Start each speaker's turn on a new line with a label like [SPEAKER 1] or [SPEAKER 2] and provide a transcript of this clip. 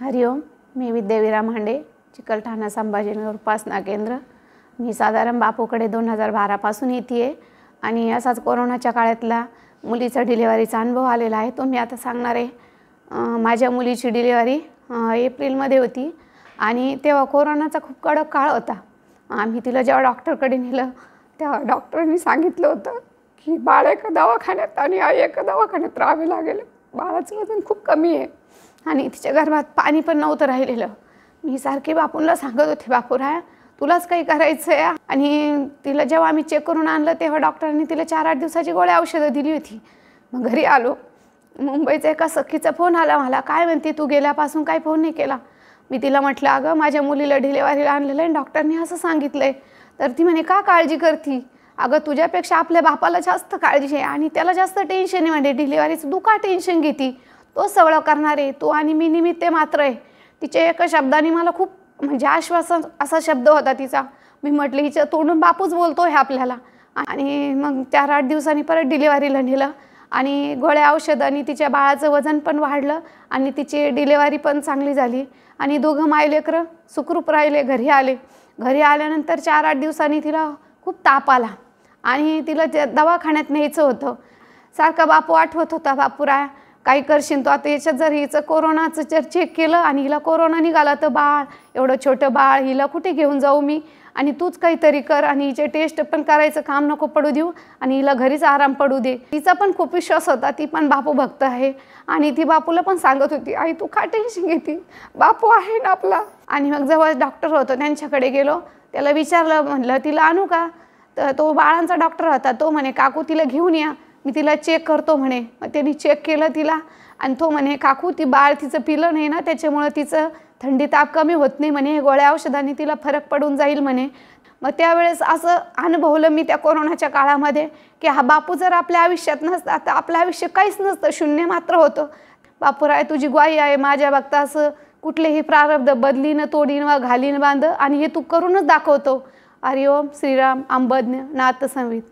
[SPEAKER 1] हरिओम मी विद्यावीरा भांडे चिकलठाणा संभाजीनगर उपासना केंद्र मी साधारण बापूकडे दोन हजार बारापासून येते आहे आणि असाच कोरोनाच्या काळातला मुलीचा डिलेवरीचा अनुभव आलेला आहे तो मी आता सांगणार आहे माझ्या मुलीची डिलेवरी एप्रिलमध्ये होती आणि तेव्हा कोरोनाचा खूप कडक काळ होता आम्ही तिला जेव्हा डॉक्टरकडे नेलं तेव्हा डॉक्टरांनी सांगितलं होतं की बाळ एका दवाखान्यात आणि आई एका दवाखान्यात राहावे लागेल बाळाचं वजन खूप कमी आहे आणि तिच्या गर्भात पाणी पण नव्हतं राहिलेलं मी सारखी बापूंना सांगत होते बापूराया तुलाच काही करायचं आहे आणि तिला जेव्हा आम्ही चेक करून आणलं तेव्हा डॉक्टरांनी तिला चार आठ दिवसाची गोळ्या औषधं दिली होती मग घरी आलो मुंबईचा एका सखीचा फोन आला मला काय म्हणते तू गेल्यापासून काय फोन नाही केला मी तिला म्हटलं अगं माझ्या मुलीला डिलेवरीला आणलेलं आहे डॉक्टरनी असं सांगितलं तर ती म्हणे का काळजी करती अगं तुझ्यापेक्षा आपल्या बापाला जास्त काळजी आहे आणि त्याला जास्त टेन्शन आहे म्हणजे डिलेवरीचं तू का टेन्शन घेती तो करणार करणारे तू आणि मी निमित्ते मात्र आहे तिच्या एका शब्दाने मला खूप म्हणजे आश्वासन असा शब्द होता तिचा मी म्हटलं हिच्या तोंडून बापूच बोलतो आहे आपल्याला आणि मग चार आठ दिवसांनी परत डिलिव्हरीला नेलं आणि गोळ्या औषधांनी तिच्या बाळाचं वजन पण वाढलं आणि तिची डिलेवरी पण चांगली झाली आणि दोघं मायलेकरं सुखरूप राहिले घरी आले घरी आल्यानंतर चार आठ दिवसांनी तिला खूप ताप आला आणि तिला दवाखान्यात न्यायचं होतं सारखा बापू आठवत होता बापूराया काय करशील तू आता याच्यात जर हिचं कोरोनाचं जर चेक केलं आणि हिला कोरोना निघाला तर बाळ एवढं छोटं बाळ हिला कुठे घेऊन जाऊ मी आणि तूच काहीतरी कर आणि हिचे टेस्ट पण करायचं काम नको पडू देऊ आणि हिला घरीच आराम पडू दे तिचा पण खूप विश्वास होता ती पण बापू भक्त आहे आणि ती बापूला पण सांगत होती आई तू का टेन्शन घेते बापू आहे ना आपला आणि मग जेव्हा डॉक्टर होतो त्यांच्याकडे गेलो त्याला विचारलं म्हटलं तिला आणू का तर तो बाळांचा डॉक्टर होता तो म्हणे काकू तिला घेऊन या मी तिला चेक करतो म्हणे मग त्यांनी चेक केलं तिला आणि तो म्हणे काकू ती बाळ तिचं पिलं नाही ना त्याच्यामुळं तिचं थंडी ताप कमी होत नाही म्हणे हे गोळ्या औषधाने तिला फरक पडून जाईल म्हणे मग त्यावेळेस असं अनुभवलं मी त्या कोरोनाच्या काळामध्ये की हा बापू जर आपल्या आयुष्यात नसता तर आपलं आयुष्य काहीच नसतं शून्य मात्र होतं बापू राय तुझी ग्वाही आहे माझ्या बघता असं कुठलेही प्रारब्ध बदलीनं तोडीन वा घालीन बांध आणि हे तू करूनच दाखवतो हरिओम श्रीराम आंबज्ञ संवित